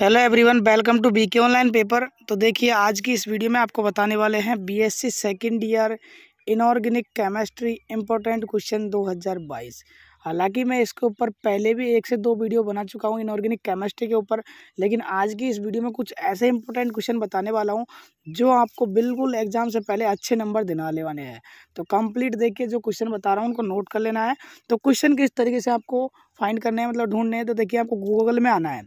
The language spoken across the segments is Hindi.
hello everyone welcome to BK online paper तो देखिए आज की इस वीडियो में आपको बताने वाले हैं BSc second year inorganic chemistry important question 2022 हालांकि मैं इसके ऊपर पहले भी एक से दो वीडियो बना चुका हूँ इनऑर्गेनिक केमिस्ट्री के ऊपर लेकिन आज की इस वीडियो में कुछ ऐसे इंपॉर्टेंट क्वेश्चन बताने वाला हूँ जो आपको बिल्कुल एग्जाम से पहले अच्छे नंबर दिलाने वाले हैं तो कंप्लीट देखिए जो क्वेश्चन बता रहा हूँ उनको नोट कर लेना है तो क्वेश्चन किस तरीके से आपको फाइंड करने हैं मतलब ढूंढने हैं तो देखिए आपको गूगल में आना है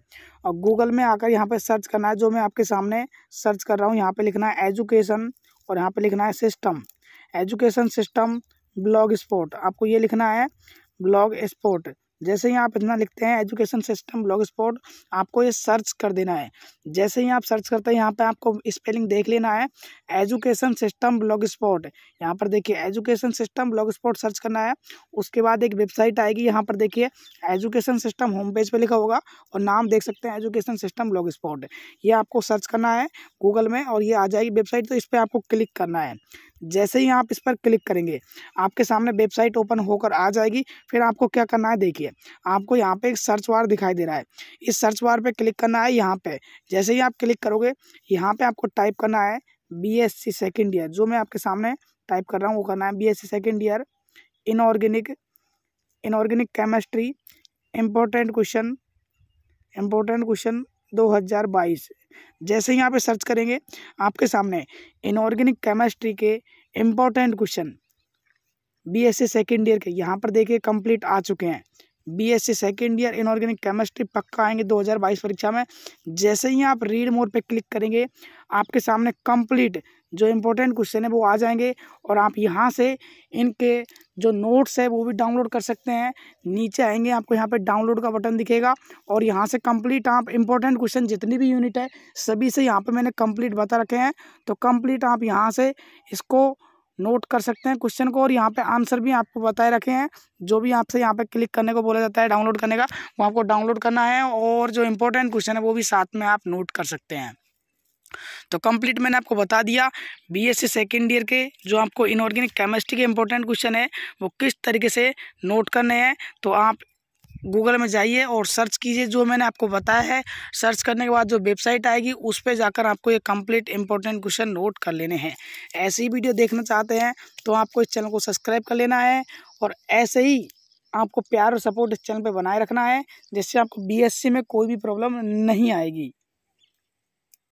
और गूगल में आकर यहाँ पर सर्च करना है जो मैं आपके सामने सर्च कर रहा हूँ यहाँ पर लिखना है एजुकेशन और यहाँ पर लिखना है system education system blogspot आपको ये लिखना है ब्लॉग स्पोर्ट जैसे ही आप इतना लिखते हैं एजुकेशन सिस्टम ब्लॉग स्पोर्ट आपको ये सर्च कर देना है जैसे ही आप सर्च करते हैं यहाँ पे आपको स्पेलिंग देख लेना है एजुकेशन सिस्टम ब्लॉग स्पोर्ट यहाँ पर देखिए education system blog sport search करना है उसके बाद एक वेबसाइट आएगी यहाँ पर देखिए एजुकेशन सिस्टम होम पेज पर लिखा होगा और नाम देख सकते हैं एजुकेशन सिस्टम ब्लॉग स्पोर्ट ये आपको सर्च करना है गूगल में और ये आ जाएगी वेबसाइट तो इस पर आपको क्लिक करना है जैसे ही आप इस पर क्लिक करेंगे आपके सामने वेबसाइट ओपन होकर आ जाएगी फिर आपको क्या करना है देखिए आपको यहाँ पे एक सर्च वार दिखाई दे रहा है इस सर्च वार पे क्लिक करना है यहाँ पे जैसे ही आप क्लिक करोगे यहाँ पे आपको टाइप करना है B S C second year जो मैं आपके सामने टाइप कर रहा हूँ वो करना है B S C second year inorganic inorganic chemistry important question important question 2022 जैसे ही यहाँ पे सर्च करेंगे आपके सामने इनऑर्गेनिक केमिस्ट्री के important question BSc second year के यहाँ पर देखिए कंप्लीट आ चुके हैं BSc second year inorganic chemistry पक्का आएंगे 2022 परीक्षा में जैसे ही आप रीड मोर पे क्लिक करेंगे आपके सामने कंप्लीट जो इम्पोर्टेंट क्वेश्चन है वो आ जाएंगे और आप यहाँ से इनके जो नोट्स है वो भी डाउनलोड कर सकते हैं नीचे आएंगे आपको यहाँ पे डाउनलोड का बटन दिखेगा और यहाँ से कंप्लीट आप इम्पोर्टेंट क्वेश्चन जितनी भी यूनिट है सभी से यहाँ पे मैंने कंप्लीट बता रखे हैं तो कंप्लीट आप यहाँ से इसको नोट कर सकते हैं क्वेश्चन को और यहाँ पे आंसर भी आपको बताए रखे हैं जो भी आपसे यहाँ पे क्लिक करने को बोला जाता है डाउनलोड करने का वो आपको डाउनलोड करना है और जो इम्पोर्टेंट क्वेश्चन है वो भी साथ में आप नोट कर सकते हैं तो कंप्लीट मैंने आपको बता दिया बीएससी सेकेंड ईयर के जो आपको इनऑर्गेनिक केमिस्ट्री के इंपॉर्टेंट क्वेश्चन है वो किस तरीके से नोट करने हैं तो आप गूगल में जाइए और सर्च कीजिए जो मैंने आपको बताया है सर्च करने के बाद जो वेबसाइट आएगी उस पर जाकर आपको ये कंप्लीट इंपॉर्टेंट क्वेश्चन नोट कर लेने हैं ऐसी वीडियो देखना चाहते हैं तो आपको इस चैनल को सब्सक्राइब कर लेना है और ऐसे ही आपको प्यार और सपोर्ट इस चैनल पर बनाए रखना है जिससे आपको बी में कोई भी प्रॉब्लम नहीं आएगी